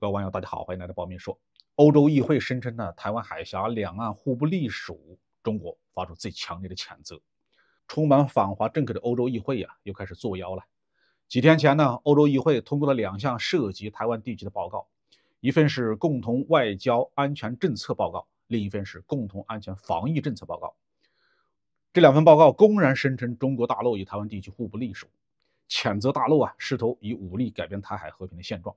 各位网友，大家好，欢迎来到《报名说》。欧洲议会声称呢，台湾海峡两岸互不隶属，中国发出最强烈的谴责。充满反华政客的欧洲议会呀，又开始作妖了。几天前呢，欧洲议会通过了两项涉及台湾地区的报告，一份是共同外交安全政策报告，另一份是共同安全防疫政策报告。这两份报告公然声称，中国大陆与台湾地区互不隶属，谴责大陆啊，试图以武力改变台海和平的现状。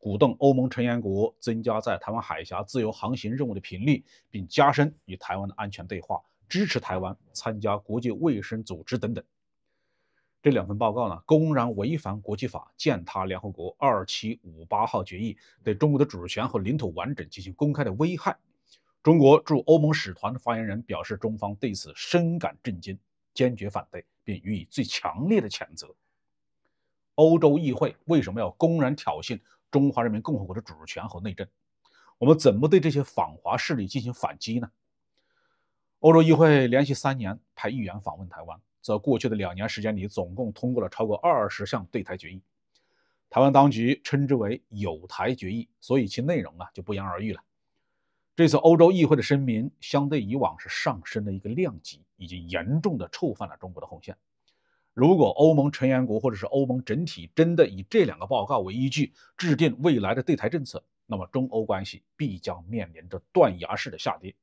鼓动欧盟成员国增加在台湾海峡自由航行任务的频率，并加深与台湾的安全对话，支持台湾参加国际卫生组织等等。这两份报告呢，公然违反国际法，践踏联合国二七五八号决议，对中国的主权和领土完整进行公开的危害。中国驻欧盟使团的发言人表示，中方对此深感震惊，坚决反对，并予以最强烈的谴责。欧洲议会为什么要公然挑衅？中华人民共和国的主权和内政，我们怎么对这些反华势力进行反击呢？欧洲议会连续三年派议员访问台湾，在过去的两年时间里，总共通过了超过二十项对台决议，台湾当局称之为“有台决议”，所以其内容啊就不言而喻了。这次欧洲议会的声明相对以往是上升了一个量级，已经严重的触犯了中国的红线。如果欧盟成员国或者是欧盟整体真的以这两个报告为依据制定未来的对台政策，那么中欧关系必将面临着断崖式的下跌。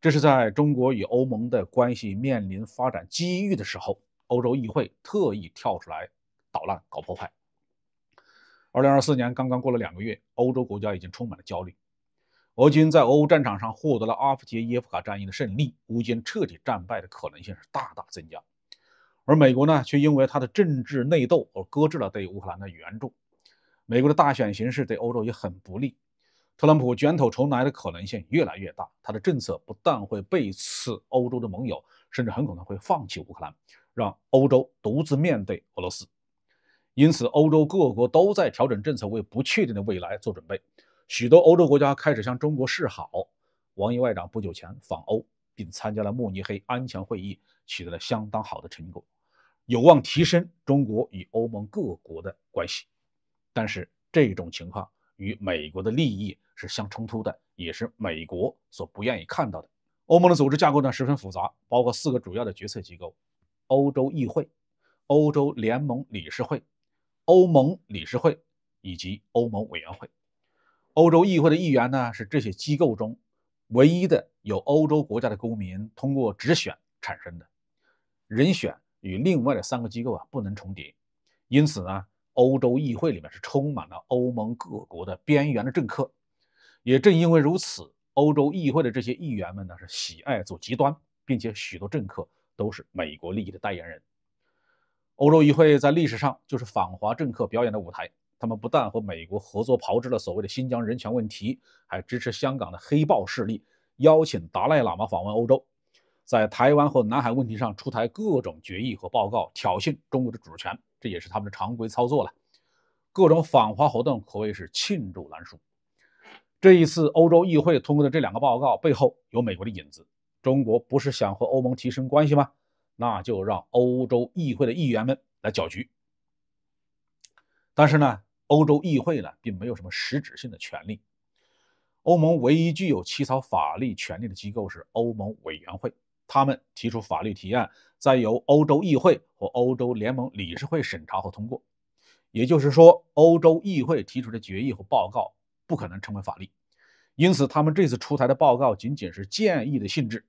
这是在中国与欧盟的关系面临发展机遇的时候，欧洲议会特意跳出来捣乱、搞破坏。二零二四年刚刚过了两个月，欧洲国家已经充满了焦虑。俄军在俄乌战场上获得了阿夫杰耶夫卡战役的胜利，乌军彻底战败的可能性是大大增加。而美国呢，却因为它的政治内斗而搁置了对乌克兰的援助。美国的大选形势对欧洲也很不利，特朗普卷土重来的可能性越来越大。他的政策不但会背刺欧洲的盟友，甚至很可能会放弃乌克兰，让欧洲独自面对俄罗斯。因此，欧洲各国都在调整政策，为不确定的未来做准备。许多欧洲国家开始向中国示好。王毅外长不久前访欧，并参加了慕尼黑安全会议，取得了相当好的成果。有望提升中国与欧盟各国的关系，但是这种情况与美国的利益是相冲突的，也是美国所不愿意看到的。欧盟的组织架构呢十分复杂，包括四个主要的决策机构：欧洲议会、欧洲联盟理事会、欧盟理事会以及欧盟委员会。欧洲议会的议员呢是这些机构中唯一的有欧洲国家的公民通过直选产生的人选。与另外的三个机构啊不能重叠，因此呢，欧洲议会里面是充满了欧盟各国的边缘的政客。也正因为如此，欧洲议会的这些议员们呢是喜爱走极端，并且许多政客都是美国利益的代言人。欧洲议会，在历史上就是反华政客表演的舞台。他们不但和美国合作炮制了所谓的新疆人权问题，还支持香港的黑豹势力，邀请达赖喇嘛访问欧洲。在台湾和南海问题上出台各种决议和报告，挑衅中国的主权，这也是他们的常规操作了。各种反华活动可谓是罄竹难书。这一次欧洲议会通过的这两个报告背后有美国的影子。中国不是想和欧盟提升关系吗？那就让欧洲议会的议员们来搅局。但是呢，欧洲议会呢并没有什么实质性的权利。欧盟唯一具有起草法律权利的机构是欧盟委员会。他们提出法律提案，再由欧洲议会和欧洲联盟理事会审查和通过。也就是说，欧洲议会提出的决议和报告不可能成为法律。因此，他们这次出台的报告仅仅是建议的性质。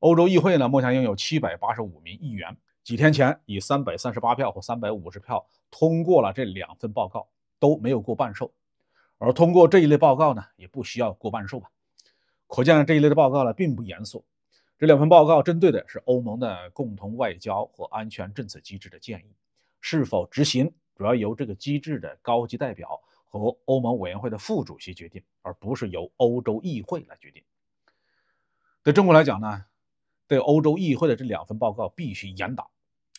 欧洲议会呢，目前拥有七百八十五名议员。几天前，以三百三十八票和三百五十票通过了这两份报告，都没有过半数。而通过这一类报告呢，也不需要过半数吧？可见这一类的报告呢，并不严肃。这两份报告针对的是欧盟的共同外交和安全政策机制的建议是否执行，主要由这个机制的高级代表和欧盟委员会的副主席决定，而不是由欧洲议会来决定。对中国来讲呢，对欧洲议会的这两份报告必须严打，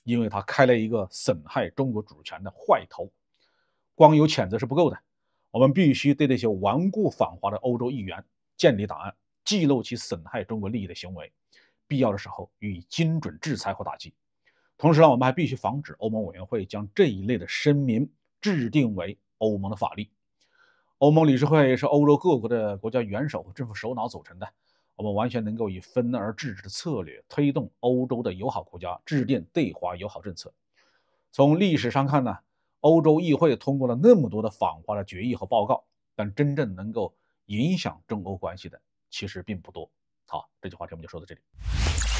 因为他开了一个损害中国主权的坏头。光有谴责是不够的，我们必须对那些顽固反华的欧洲议员建立档案。记录其损害中国利益的行为，必要的时候予以精准制裁或打击。同时呢，我们还必须防止欧盟委员会将这一类的声明制定为欧盟的法律。欧盟理事会是欧洲各国的国家元首和政府首脑组成的，我们完全能够以分而治之的策略推动欧洲的友好国家制定对华友好政策。从历史上看呢，欧洲议会通过了那么多的访华的决议和报告，但真正能够影响中欧关系的。其实并不多。好，这句话题我们就说到这里。